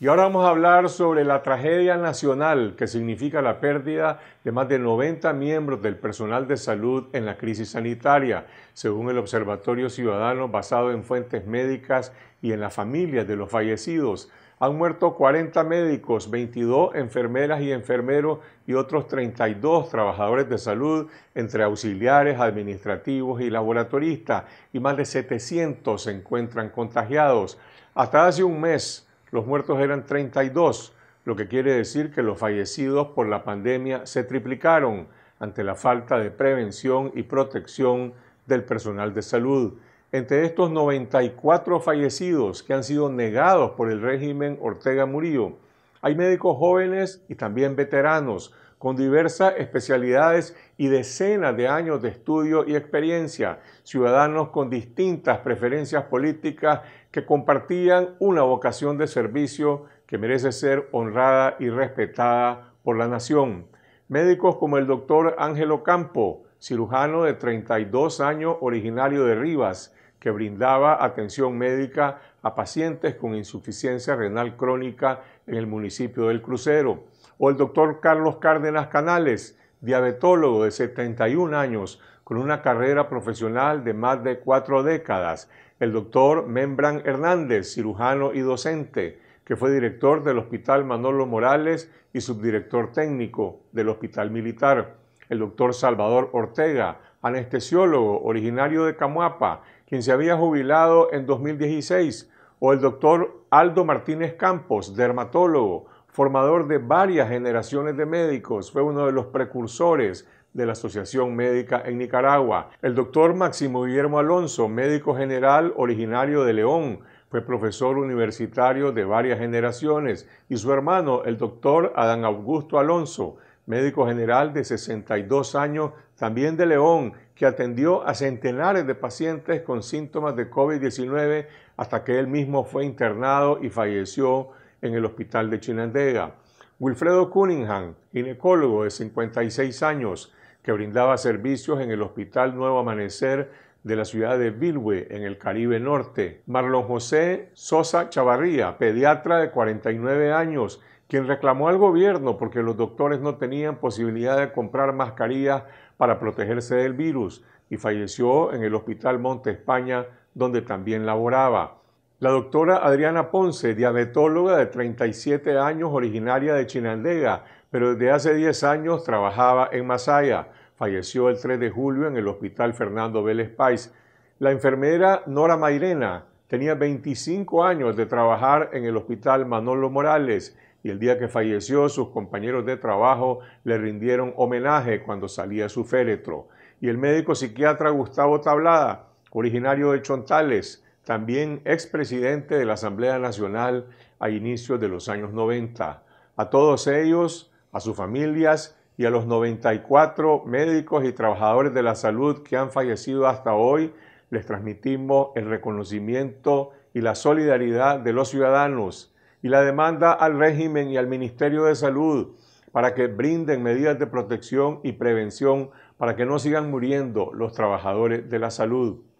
Y ahora vamos a hablar sobre la tragedia nacional que significa la pérdida de más de 90 miembros del personal de salud en la crisis sanitaria, según el Observatorio Ciudadano basado en fuentes médicas y en las familias de los fallecidos han muerto 40 médicos, 22 enfermeras y enfermeros y otros 32 trabajadores de salud entre auxiliares, administrativos y laboratoristas y más de 700 se encuentran contagiados. Hasta hace un mes los muertos eran 32, lo que quiere decir que los fallecidos por la pandemia se triplicaron ante la falta de prevención y protección del personal de salud. Entre estos 94 fallecidos que han sido negados por el régimen Ortega Murillo, hay médicos jóvenes y también veteranos con diversas especialidades y decenas de años de estudio y experiencia, ciudadanos con distintas preferencias políticas que compartían una vocación de servicio que merece ser honrada y respetada por la nación. Médicos como el doctor Ángelo Campo, cirujano de 32 años originario de Rivas, que brindaba atención médica a pacientes con insuficiencia renal crónica en el municipio del Crucero, o el doctor Carlos Cárdenas Canales, diabetólogo de 71 años, con una carrera profesional de más de cuatro décadas, el doctor Membran Hernández, cirujano y docente, que fue director del Hospital Manolo Morales y subdirector técnico del Hospital Militar, el doctor Salvador Ortega, anestesiólogo originario de Camuapa quien se había jubilado en 2016, o el doctor Aldo Martínez Campos, dermatólogo, formador de varias generaciones de médicos, fue uno de los precursores de la Asociación Médica en Nicaragua. El doctor Máximo Guillermo Alonso, médico general originario de León, fue profesor universitario de varias generaciones, y su hermano, el doctor Adán Augusto Alonso, médico general de 62 años, también de León, que atendió a centenares de pacientes con síntomas de COVID-19 hasta que él mismo fue internado y falleció en el hospital de Chinandega. Wilfredo Cunningham, ginecólogo de 56 años, que brindaba servicios en el Hospital Nuevo Amanecer de la ciudad de Bilwe, en el Caribe Norte. Marlon José Sosa Chavarría, pediatra de 49 años, quien reclamó al gobierno porque los doctores no tenían posibilidad de comprar mascarillas para protegerse del virus y falleció en el Hospital Monte España, donde también laboraba. La doctora Adriana Ponce, diabetóloga de 37 años, originaria de Chinandega, pero desde hace 10 años trabajaba en Masaya falleció el 3 de julio en el Hospital Fernando Vélez Páez. La enfermera Nora Mairena tenía 25 años de trabajar en el Hospital Manolo Morales y el día que falleció sus compañeros de trabajo le rindieron homenaje cuando salía su féretro. Y el médico psiquiatra Gustavo Tablada, originario de Chontales, también expresidente de la Asamblea Nacional a inicios de los años 90. A todos ellos, a sus familias y a los 94 médicos y trabajadores de la salud que han fallecido hasta hoy, les transmitimos el reconocimiento y la solidaridad de los ciudadanos y la demanda al régimen y al Ministerio de Salud para que brinden medidas de protección y prevención para que no sigan muriendo los trabajadores de la salud.